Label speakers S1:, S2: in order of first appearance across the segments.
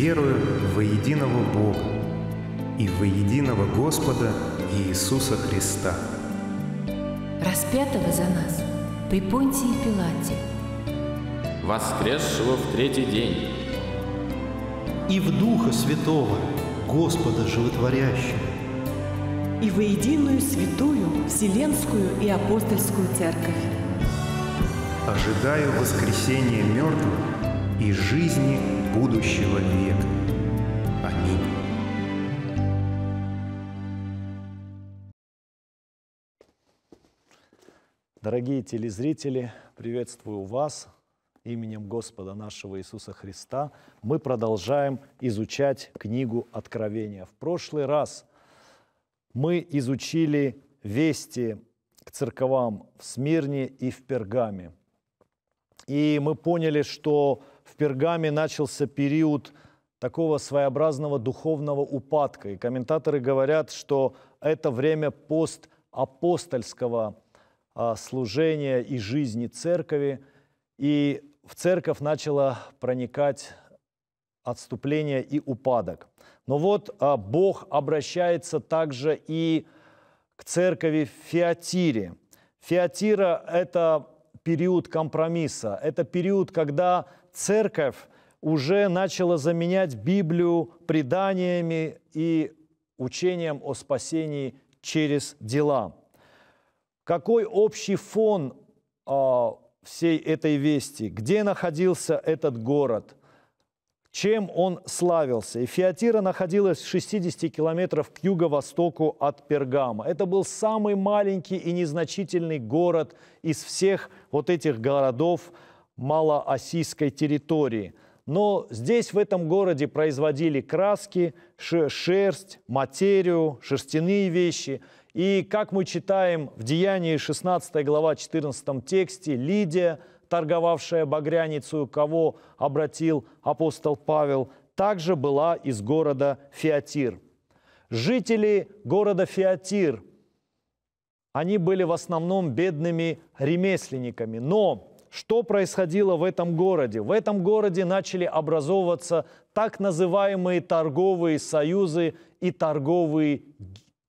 S1: верую во единого Бога и во единого Господа Иисуса Христа. Распятого за нас при Понтии Пилате, воскресшего в третий день, и в Духа Святого, Господа Животворящего, и во единую святую Вселенскую и Апостольскую Церковь. Ожидаю воскресения мертвых и жизни будущего века. Аминь. Дорогие телезрители, приветствую вас именем Господа нашего Иисуса Христа. Мы продолжаем изучать книгу Откровения. В прошлый раз мы изучили вести к церковам в Смирне и в Пергаме. И мы поняли, что в Пергаме начался период такого своеобразного духовного упадка. И комментаторы говорят, что это время пост апостольского а, служения и жизни церкви, и в церковь начало проникать отступление и упадок. Но вот а, Бог обращается также и к церкви в Фиатире. Фиатира – это период компромисса, это период, когда церковь уже начала заменять Библию преданиями и учением о спасении через дела. Какой общий фон а, всей этой вести? Где находился этот город? Чем он славился? Эфиатира находилась в 60 километров к юго-востоку от Пергама. Это был самый маленький и незначительный город из всех вот этих городов – малоосийской территории. Но здесь, в этом городе, производили краски, шерсть, материю, шерстяные вещи. И, как мы читаем в Деянии 16 глава 14 тексте, Лидия, торговавшая багряницу, кого обратил апостол Павел, также была из города Фиатир. Жители города Фиатир, они были в основном бедными ремесленниками, но что происходило в этом городе? В этом городе начали образовываться так называемые торговые союзы и торговые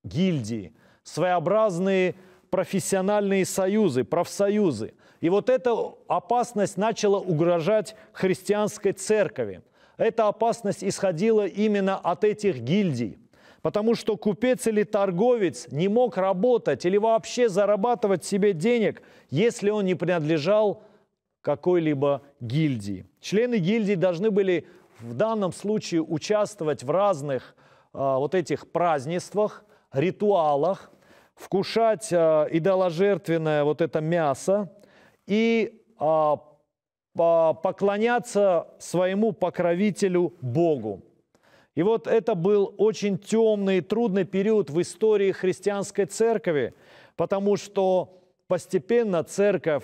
S1: гильдии, своеобразные профессиональные союзы, профсоюзы. И вот эта опасность начала угрожать христианской церкви. Эта опасность исходила именно от этих гильдий. Потому что купец или торговец не мог работать или вообще зарабатывать себе денег, если он не принадлежал какой-либо гильдии. Члены гильдии должны были в данном случае участвовать в разных э, вот этих празднествах, ритуалах, вкушать э, идоложертвенное вот это мясо и э, поклоняться своему покровителю Богу. И вот это был очень темный и трудный период в истории христианской церкви, потому что постепенно церковь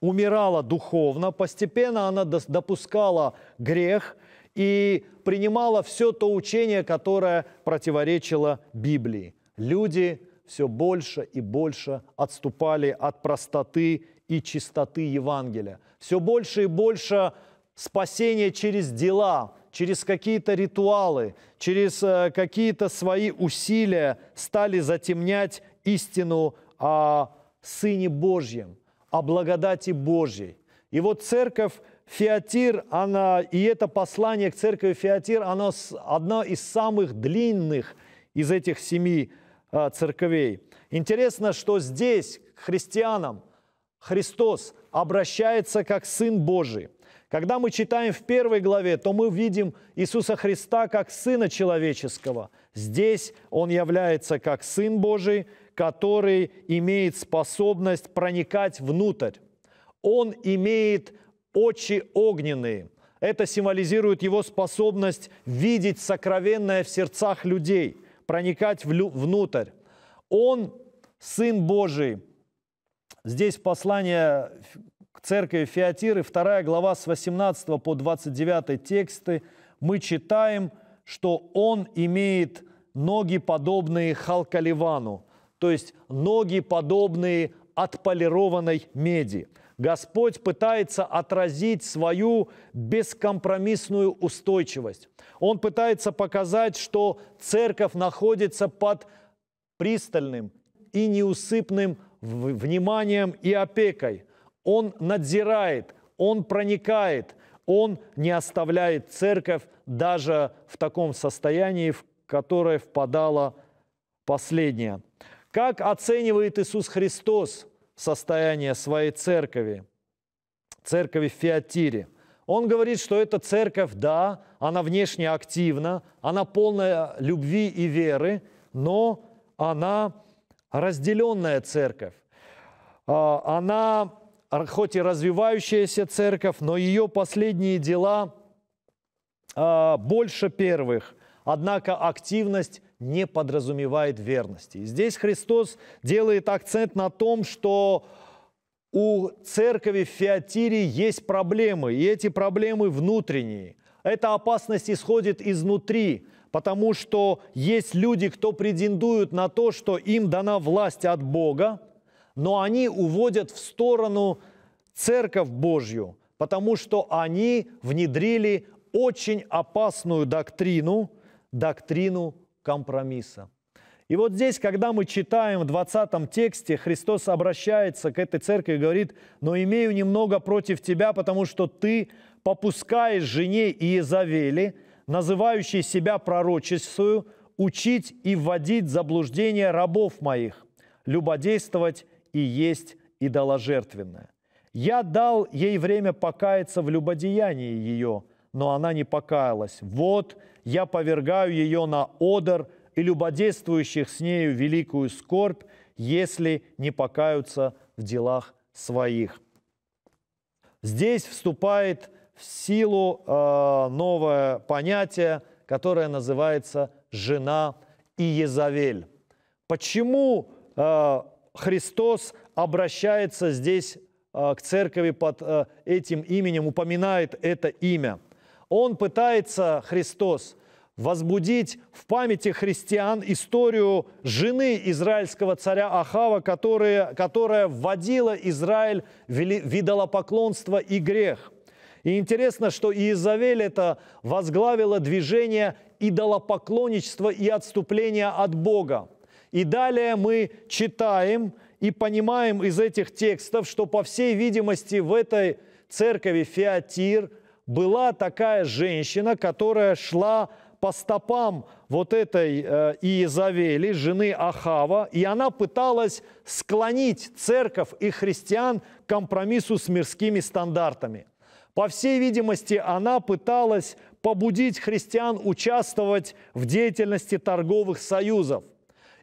S1: умирала духовно, постепенно она допускала грех и принимала все то учение, которое противоречило Библии. Люди все больше и больше отступали от простоты и чистоты Евангелия. Все больше и больше спасения через дела, через какие-то ритуалы, через э, какие-то свои усилия стали затемнять истину о Сыне Божьем – о благодати Божьей. И вот церковь Фиатир, она, и это послание к церкви Фиатир, она одна из самых длинных из этих семи а, церквей. Интересно, что здесь к христианам Христос обращается как Сын Божий. Когда мы читаем в первой главе, то мы видим Иисуса Христа как Сына Человеческого. Здесь Он является как Сын Божий – который имеет способность проникать внутрь. Он имеет очи огненные. Это символизирует его способность видеть сокровенное в сердцах людей, проникать внутрь. Он Сын Божий. Здесь послание к церкви Феатиры, 2 глава с 18 по 29 тексты, мы читаем, что он имеет ноги, подобные Халкаливану то есть ноги, подобные отполированной меди. Господь пытается отразить свою бескомпромиссную устойчивость. Он пытается показать, что церковь находится под пристальным и неусыпным вниманием и опекой. Он надзирает, он проникает, он не оставляет церковь даже в таком состоянии, в которое впадала последняя. Как оценивает Иисус Христос состояние своей церкви, церкви в Фиатире? Он говорит, что эта церковь, да, она внешне активна, она полная любви и веры, но она разделенная церковь. А, она хоть и развивающаяся церковь, но ее последние дела а, больше первых. Однако активность не подразумевает верности. здесь Христос делает акцент на том, что у церкви в Феатире есть проблемы, и эти проблемы внутренние. Эта опасность исходит изнутри, потому что есть люди, кто претендуют на то, что им дана власть от Бога, но они уводят в сторону церковь Божью, потому что они внедрили очень опасную доктрину, доктрину компромисса. И вот здесь, когда мы читаем в 20 тексте, Христос обращается к этой церкви и говорит, «Но имею немного против тебя, потому что ты попускаешь жене Иезавели, называющей себя пророчествую, учить и вводить заблуждение рабов моих, любодействовать и есть идоложертвенное. Я дал ей время покаяться в любодеянии ее, но она не покаялась. Вот я повергаю ее на одор и любодействующих с нею великую скорбь, если не покаются в делах своих. Здесь вступает в силу э, новое понятие, которое называется «жена Иезавель». Почему э, Христос обращается здесь э, к церкви под э, этим именем, упоминает это имя – он пытается, Христос, возбудить в памяти христиан историю жены израильского царя Ахава, которая, которая вводила Израиль в видолопоклонство и грех. И интересно, что Иезавель это возглавила движение идолопоклонничества и отступления от Бога. И далее мы читаем и понимаем из этих текстов, что, по всей видимости, в этой церкови Феатир – была такая женщина, которая шла по стопам вот этой э, Иезавели, жены Ахава, и она пыталась склонить церковь и христиан к компромиссу с мирскими стандартами. По всей видимости, она пыталась побудить христиан участвовать в деятельности торговых союзов –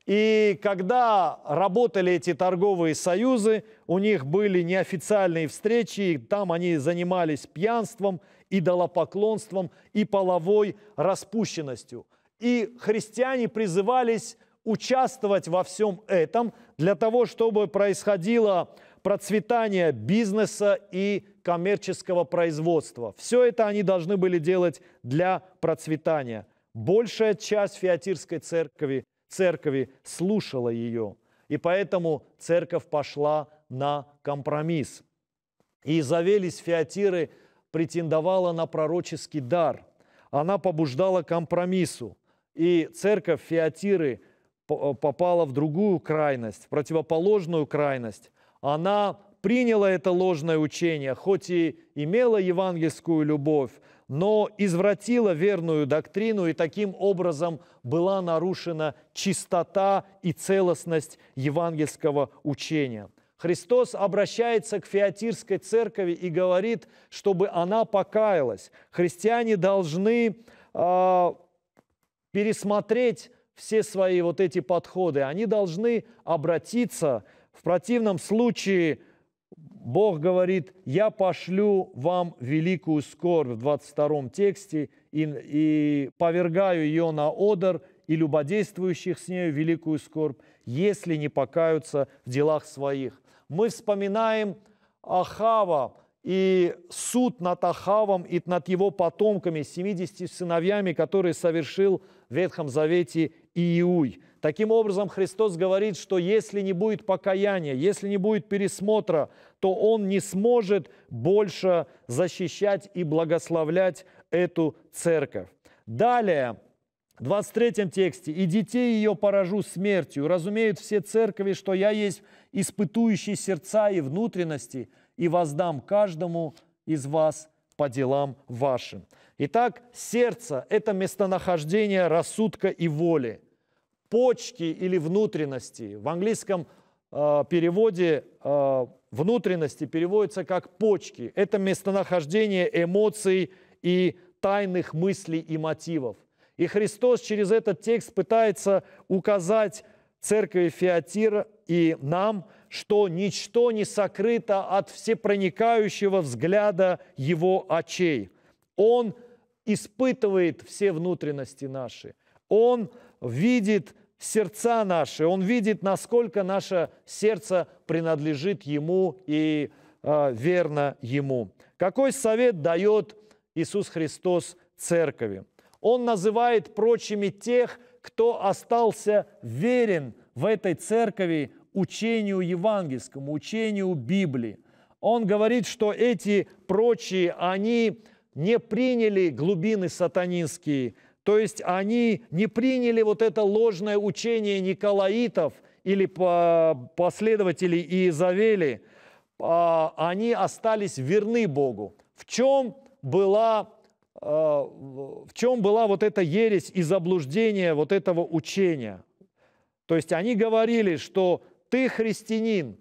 S1: и когда работали эти торговые союзы, у них были неофициальные встречи, там они занимались пьянством, идолопоклонством и половой распущенностью. И христиане призывались участвовать во всем этом для того, чтобы происходило процветание бизнеса и коммерческого производства. Все это они должны были делать для процветания. Большая часть фиатирской церкви церкви слушала ее. И поэтому церковь пошла на компромисс. И изавелись из Феатиры претендовала на пророческий дар. Она побуждала компромиссу. И церковь Феатиры э, попала в другую крайность, в противоположную крайность. Она приняла это ложное учение, хоть и имела евангельскую любовь, но извратила верную доктрину, и таким образом была нарушена чистота и целостность евангельского учения. Христос обращается к Феатирской церкви и говорит, чтобы она покаялась. Христиане должны э, пересмотреть все свои вот эти подходы. Они должны обратиться. В противном случае – Бог говорит, я пошлю вам великую скорбь в 22 тексте и, и повергаю ее на Одер и любодействующих с нею великую скорбь, если не покаются в делах своих. Мы вспоминаем Ахава и суд над Ахавом и над его потомками, 70 сыновьями, которые совершил в Ветхом Завете Иуй – Таким образом, Христос говорит, что если не будет покаяния, если не будет пересмотра, то Он не сможет больше защищать и благословлять эту церковь. Далее, в 23 тексте, «И детей ее поражу смертью, разумеют все церкви, что я есть испытующий сердца и внутренности, и воздам каждому из вас по делам вашим». Итак, сердце – это местонахождение рассудка и воли почки или внутренности. В английском э, переводе э, внутренности переводится как почки. Это местонахождение эмоций и тайных мыслей и мотивов. И Христос через этот текст пытается указать церкви Феатира и нам, что ничто не сокрыто от всепроникающего взгляда его очей. Он испытывает все внутренности наши. Он видит сердца наши, Он видит, насколько наше сердце принадлежит Ему и э, верно Ему. Какой совет дает Иисус Христос церкви? Он называет прочими тех, кто остался верен в этой церкви учению евангельскому, учению Библии. Он говорит, что эти прочие, они не приняли глубины сатанинские, то есть они не приняли вот это ложное учение николаитов или последователей Иезавели, а они остались верны Богу. В чем была э, в чем была вот эта ересь и заблуждение вот этого учения. То есть они говорили, что ты, христианин,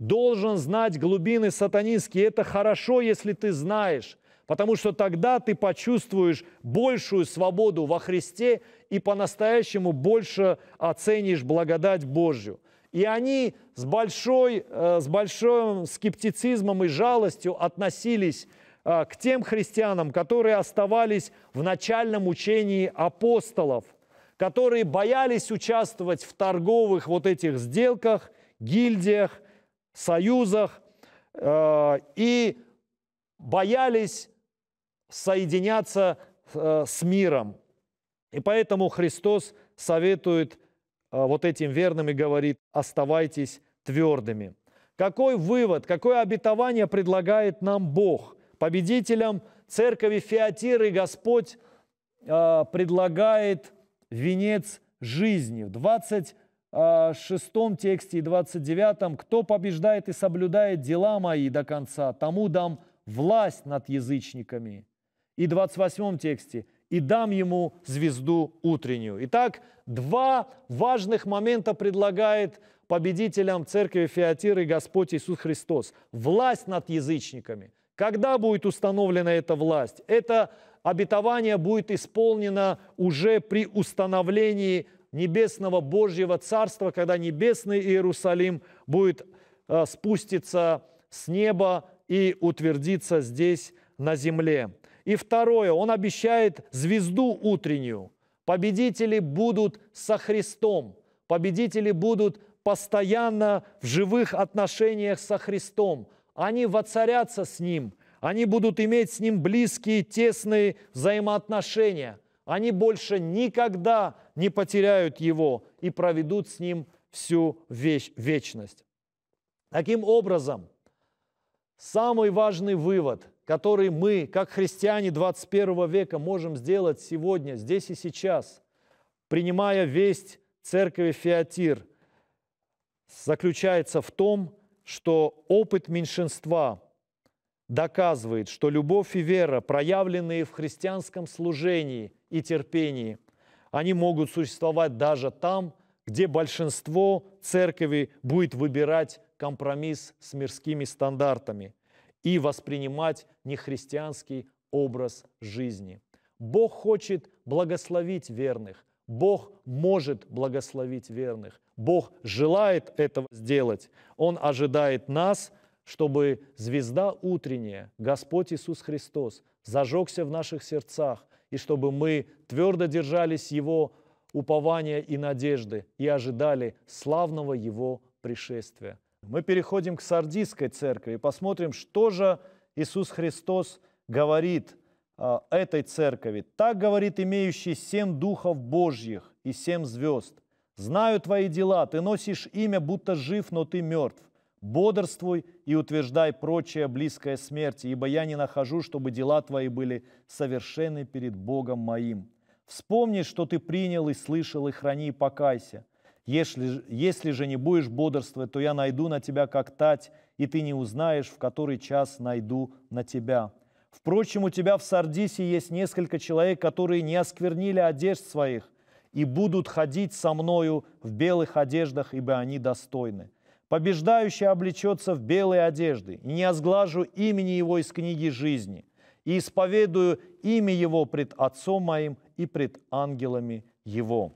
S1: должен знать глубины сатанинские. Это хорошо, если ты знаешь. Потому что тогда ты почувствуешь большую свободу во Христе и по-настоящему больше оценишь благодать Божью. И они с, большой, э, с большим скептицизмом и жалостью относились э, к тем христианам, которые оставались в начальном учении апостолов, которые боялись участвовать в торговых вот этих сделках, гильдиях, союзах э, и боялись соединяться э, с миром. И поэтому Христос советует э, вот этим верным и говорит, оставайтесь твердыми. Какой вывод, какое обетование предлагает нам Бог? Победителям церкви Феатиры Господь э, предлагает венец жизни. В 26 тексте и 29 «Кто побеждает и соблюдает дела мои до конца, тому дам власть над язычниками, и 28 тексте «И дам ему звезду утреннюю». Итак, два важных момента предлагает победителям церкви Феатиры Господь Иисус Христос. Власть над язычниками. Когда будет установлена эта власть? Это обетование будет исполнено уже при установлении небесного Божьего Царства, когда небесный Иерусалим будет э, спуститься с неба и утвердиться здесь на земле. И второе, он обещает звезду утреннюю. Победители будут со Христом. Победители будут постоянно в живых отношениях со Христом. Они воцарятся с Ним. Они будут иметь с Ним близкие, тесные взаимоотношения. Они больше никогда не потеряют Его и проведут с Ним всю вещь, вечность. Таким образом, самый важный вывод – который мы, как христиане 21 века, можем сделать сегодня, здесь и сейчас, принимая весть церкви Фиатир, заключается в том, что опыт меньшинства доказывает, что любовь и вера, проявленные в христианском служении и терпении, они могут существовать даже там, где большинство церкви будет выбирать компромисс с мирскими стандартами – и воспринимать нехристианский образ жизни. Бог хочет благословить верных, Бог может благословить верных, Бог желает этого сделать. Он ожидает нас, чтобы звезда утренняя, Господь Иисус Христос, зажегся в наших сердцах, и чтобы мы твердо держались Его упования и надежды и ожидали славного Его пришествия. Мы переходим к Сардийской церкви и посмотрим, что же Иисус Христос говорит а, этой церкви. Так говорит имеющий семь духов Божьих и семь звезд. Знаю твои дела, ты носишь имя, будто жив, но ты мертв. Бодрствуй и утверждай прочее близкое смерти, ибо я не нахожу, чтобы дела твои были совершенны перед Богом моим. Вспомни, что ты принял и слышал, и храни, и покайся – если, если же не будешь бодрствовать, то я найду на тебя как тать, и ты не узнаешь, в который час найду на тебя. Впрочем, у тебя в Сардисе есть несколько человек, которые не осквернили одежд своих, и будут ходить со мною в белых одеждах, ибо они достойны. Побеждающий облечется в белые одежды, и не озглажу имени его из книги жизни, и исповедую имя его пред Отцом моим и пред ангелами его».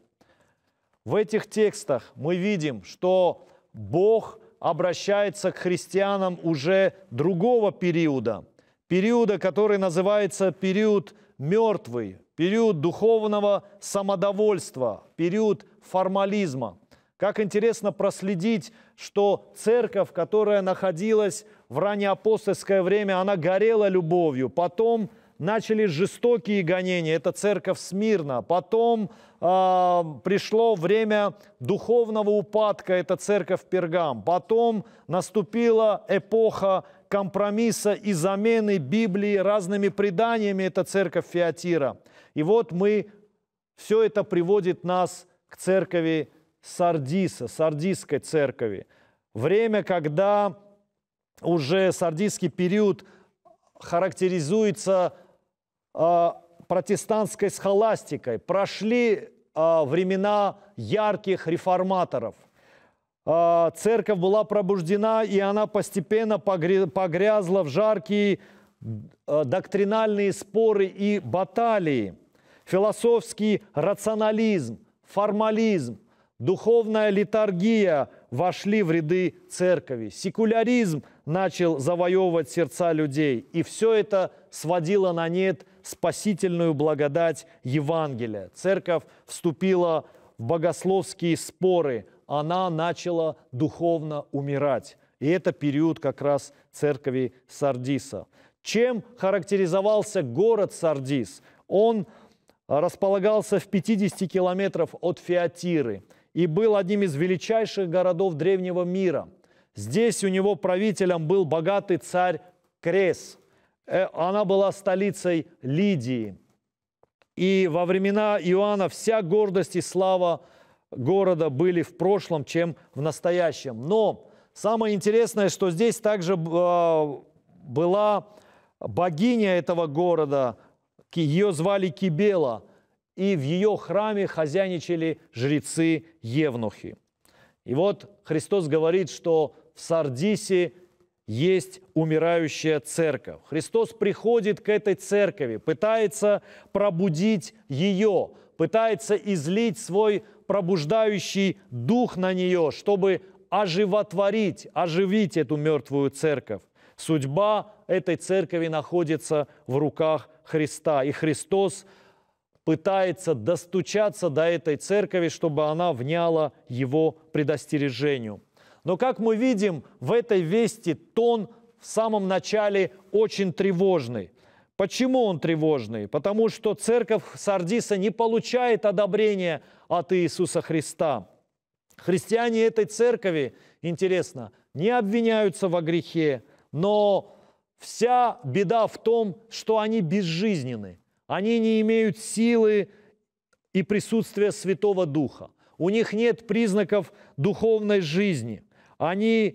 S1: В этих текстах мы видим, что Бог обращается к христианам уже другого периода, периода, который называется период мертвый, период духовного самодовольства, период формализма. Как интересно проследить, что церковь, которая находилась в раннеапостольское время, она горела любовью, потом начались жестокие гонения, это церковь Смирна. Потом э, пришло время духовного упадка, это церковь Пергам. Потом наступила эпоха компромисса и замены Библии разными преданиями, это церковь Феатира. И вот мы, все это приводит нас к церкви Сардиса, сардисской церкви. Время, когда уже сардийский период характеризуется Э, протестантской схоластикой, прошли э, времена ярких реформаторов. Э, церковь была пробуждена, и она постепенно погрязла в жаркие доктринальные споры и баталии. Философский рационализм, формализм, духовная литургия вошли в ряды церкви. Секуляризм начал завоевывать сердца людей. И все это сводило на нет – спасительную благодать Евангелия. Церковь вступила в богословские споры, она начала духовно умирать. И это период как раз церкви Сардиса. Чем характеризовался город Сардис? Он располагался в 50 километров от Фиатиры и был одним из величайших городов древнего мира. Здесь у него правителем был богатый царь Крес – Э, она была столицей Лидии. И во времена Иоанна вся гордость и слава города были в прошлом, чем в настоящем. Но самое интересное, что здесь также э, была богиня этого города, ее звали Кибела, и в ее храме хозяйничали жрецы Евнухи. И вот Христос говорит, что в Сардисе есть умирающая церковь. Христос приходит к этой церкви, пытается пробудить ее, пытается излить свой пробуждающий дух на нее, чтобы оживотворить, оживить эту мертвую церковь. Судьба этой церкви находится в руках Христа, и Христос пытается достучаться до этой церкви, чтобы она вняла его предостережению – но, как мы видим, в этой вести тон в самом начале очень тревожный. Почему он тревожный? Потому что церковь Сардиса не получает одобрения от Иисуса Христа. Христиане этой церкви, интересно, не обвиняются во грехе, но вся беда в том, что они безжизненны. Они не имеют силы и присутствия Святого Духа. У них нет признаков духовной жизни – они э,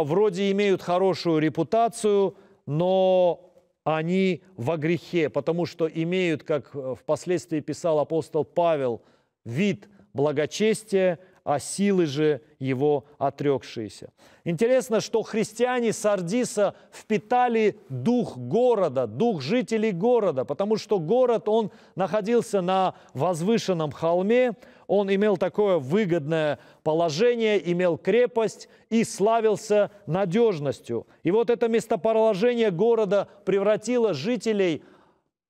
S1: вроде имеют хорошую репутацию, но они во грехе, потому что имеют, как э, впоследствии писал апостол Павел, вид благочестия, а силы же его отрекшиеся. Интересно, что христиане Сардиса впитали дух города, дух жителей города, потому что город, он находился на возвышенном холме, он имел такое выгодное положение, имел крепость и славился надежностью. И вот это местоположение города превратило жителей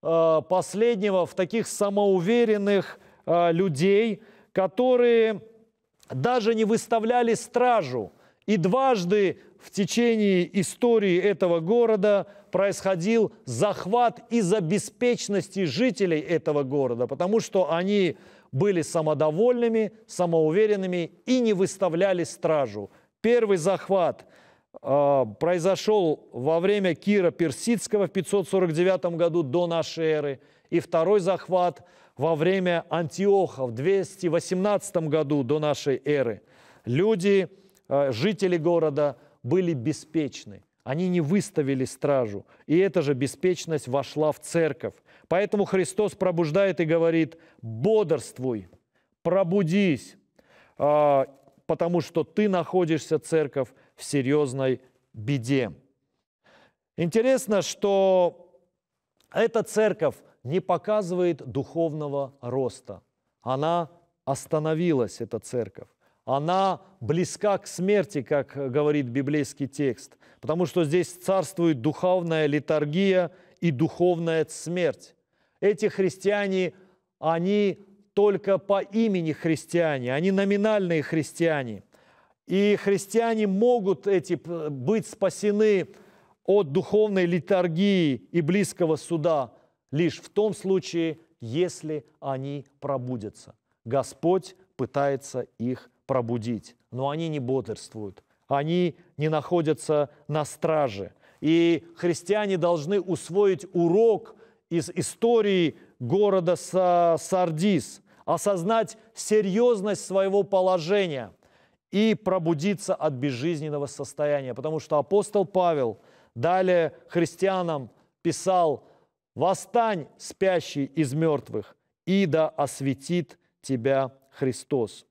S1: э, последнего в таких самоуверенных э, людей, которые даже не выставляли стражу. И дважды в течение истории этого города происходил захват из-за беспечности жителей этого города, потому что они были самодовольными, самоуверенными и не выставляли стражу. Первый захват э, произошел во время Кира Персидского в 549 году до нашей эры, и второй захват во время Антиоха в 218 году до нашей эры. Люди, э, жители города были беспечны, они не выставили стражу, и эта же беспечность вошла в церковь. Поэтому Христос пробуждает и говорит, бодрствуй, пробудись, а, потому что ты находишься, церковь, в серьезной беде. Интересно, что эта церковь не показывает духовного роста. Она остановилась, эта церковь. Она близка к смерти, как говорит библейский текст, потому что здесь царствует духовная литургия и духовная смерть эти христиане, они только по имени христиане, они номинальные христиане. И христиане могут эти, э, быть спасены от духовной литургии и близкого суда лишь в том случае, если они пробудятся. Господь пытается их пробудить, но они не бодрствуют, они не находятся на страже. И христиане должны усвоить урок из истории города Сардис, осознать серьезность своего положения и пробудиться от безжизненного состояния. Потому что апостол Павел далее христианам писал «Восстань, спящий из мертвых, и да осветит тебя Христос».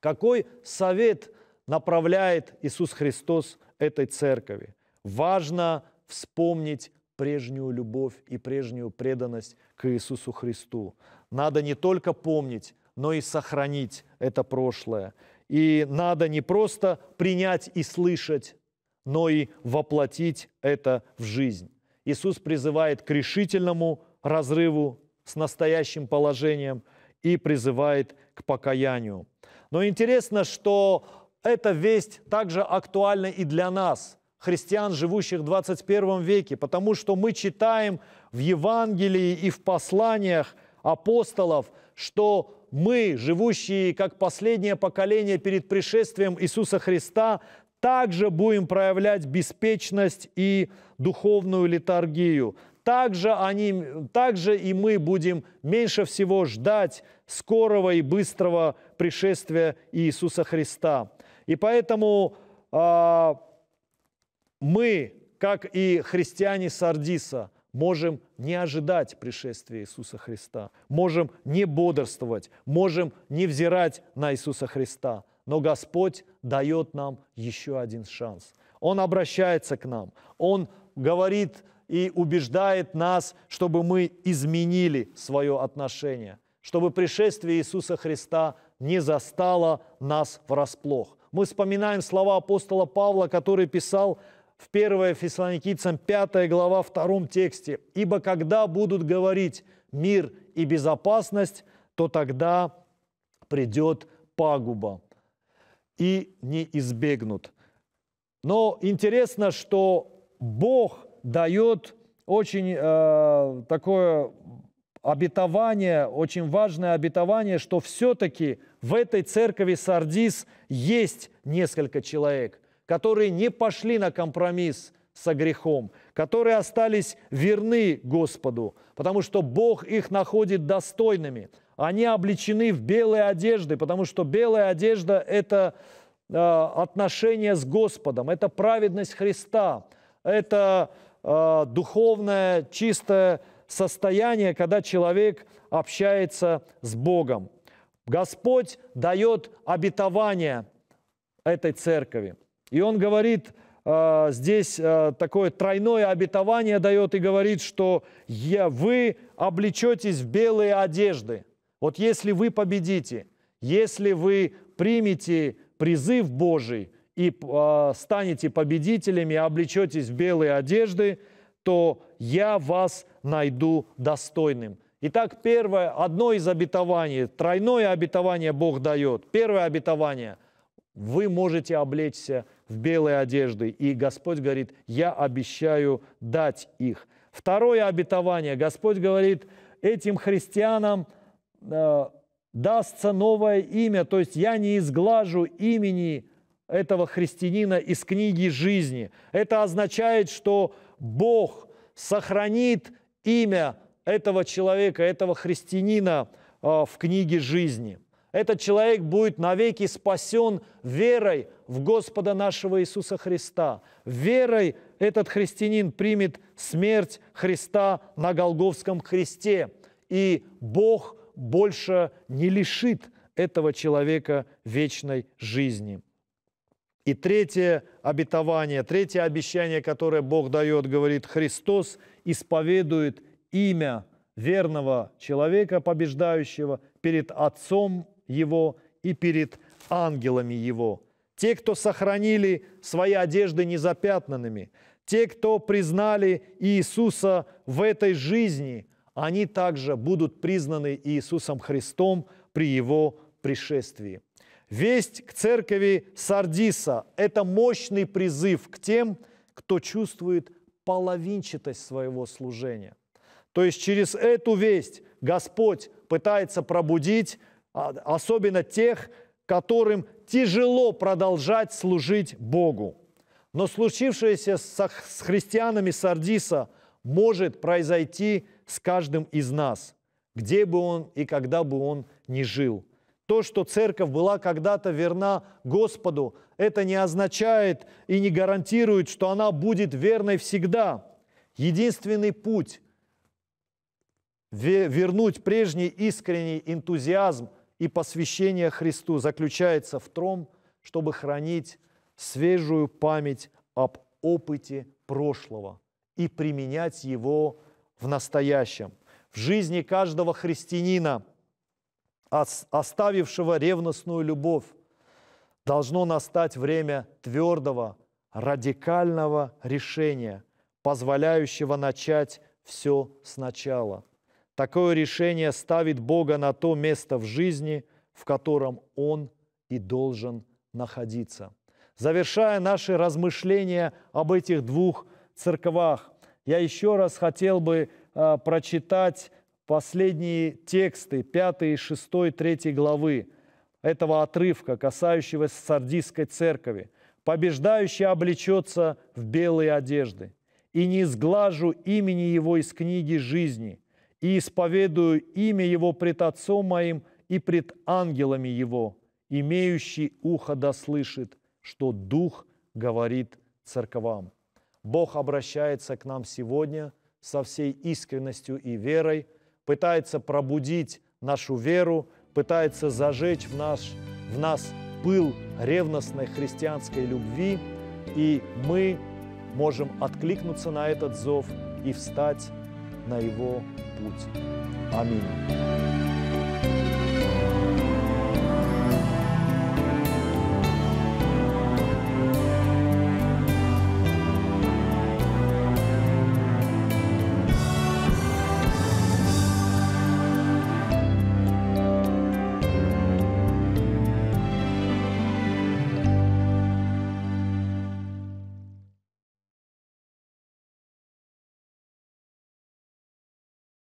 S1: Какой совет направляет Иисус Христос этой церкви? Важно вспомнить прежнюю любовь и прежнюю преданность к Иисусу Христу. Надо не только помнить, но и сохранить это прошлое. И надо не просто принять и слышать, но и воплотить это в жизнь. Иисус призывает к решительному разрыву с настоящим положением и призывает к покаянию. Но интересно, что эта весть также актуальна и для нас – христиан, живущих в 21 веке, потому что мы читаем в Евангелии и в посланиях апостолов, что мы, живущие как последнее поколение перед пришествием Иисуса Христа, также будем проявлять беспечность и духовную литаргию. Также, они, также и мы будем меньше всего ждать скорого и быстрого пришествия Иисуса Христа. И поэтому а, мы, как и христиане Сардиса, можем не ожидать пришествия Иисуса Христа, можем не бодрствовать, можем не взирать на Иисуса Христа. Но Господь дает нам еще один шанс. Он обращается к нам, Он говорит и убеждает нас, чтобы мы изменили свое отношение, чтобы пришествие Иисуса Христа не застало нас врасплох. Мы вспоминаем слова апостола Павла, который писал в 1 Фессалоникийцам 5 глава 2 тексте. «Ибо когда будут говорить мир и безопасность, то тогда придет пагуба, и не избегнут». Но интересно, что Бог дает очень э, такое обетование, очень важное обетование, что все-таки в этой церкви Сардис есть несколько человек – которые не пошли на компромисс со грехом, которые остались верны Господу, потому что Бог их находит достойными. Они обличены в белые одежды, потому что белая одежда – это э, отношение с Господом, это праведность Христа, это э, духовное чистое состояние, когда человек общается с Богом. Господь дает обетование этой церкви. И он говорит, а, здесь а, такое тройное обетование дает и говорит, что вы облечетесь в белые одежды. Вот если вы победите, если вы примете призыв Божий и а, станете победителями, облечетесь в белые одежды, то я вас найду достойным. Итак, первое, одно из обетований, тройное обетование Бог дает. Первое обетование – вы можете облечься в белой одежды. И Господь говорит, я обещаю дать их. Второе обетование. Господь говорит, этим христианам э, дастся новое имя. То есть я не изглажу имени этого христианина из книги жизни. Это означает, что Бог сохранит имя этого человека, этого христианина э, в книге жизни этот человек будет навеки спасен верой в Господа нашего Иисуса Христа. Верой этот христианин примет смерть Христа на Голговском кресте, и Бог больше не лишит этого человека вечной жизни. И третье обетование, третье обещание, которое Бог дает, говорит, Христос исповедует имя верного человека, побеждающего перед Отцом его и перед ангелами его. Те, кто сохранили свои одежды незапятнанными, те, кто признали Иисуса в этой жизни, они также будут признаны Иисусом Христом при Его пришествии. Весть к церкви Сардиса – это мощный призыв к тем, кто чувствует половинчатость своего служения. То есть через эту весть Господь пытается пробудить а, особенно тех, которым тяжело продолжать служить Богу. Но случившееся с христианами Сардиса может произойти с каждым из нас, где бы он и когда бы он ни жил. То, что церковь была когда-то верна Господу, это не означает и не гарантирует, что она будет верной всегда. Единственный путь вернуть прежний искренний энтузиазм и посвящение Христу заключается в том, чтобы хранить свежую память об опыте прошлого и применять его в настоящем. В жизни каждого христианина, оставившего ревностную любовь, должно настать время твердого, радикального решения, позволяющего начать все сначала. Такое решение ставит Бога на то место в жизни, в котором Он и должен находиться. Завершая наши размышления об этих двух церквах, я еще раз хотел бы э, прочитать последние тексты 5 и 6, 3 главы этого отрывка, касающегося Сардийской церкви. «Побеждающий облечется в белые одежды, и не сглажу имени его из книги жизни – и исповедую имя Его пред Отцом моим и пред ангелами Его. Имеющий ухо да слышит, что Дух говорит церковам. Бог обращается к нам сегодня со всей искренностью и верой, пытается пробудить нашу веру, пытается зажечь в, наш, в нас пыл ревностной христианской любви, и мы можем откликнуться на этот зов и встать на его путь. Аминь.